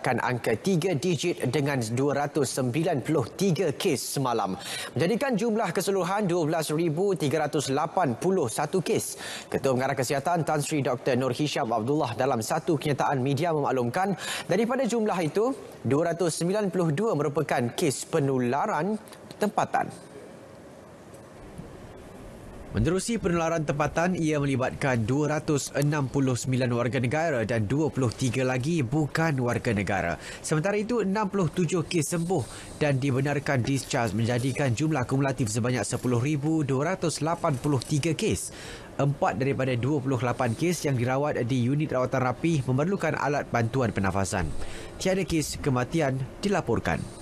akan angka 3 digit dengan 293 kes semalam. Menjadikan jumlah keseluruhan 12,381 kes. Ketua Pengarah Kesihatan Tan Sri Dr. Nur Hisham Abdullah dalam satu kenyataan media memaklumkan daripada jumlah itu, 292 merupakan kes penularan tempatan. Menerusi penularan tempatan, ia melibatkan 269 warga negara dan 23 lagi bukan warga negara. Sementara itu, 67 kes sembuh dan dibenarkan discharge menjadikan jumlah kumulatif sebanyak 10,283 kes. Empat daripada 28 kes yang dirawat di unit rawatan rapi memerlukan alat bantuan pernafasan. Tiada kes kematian dilaporkan.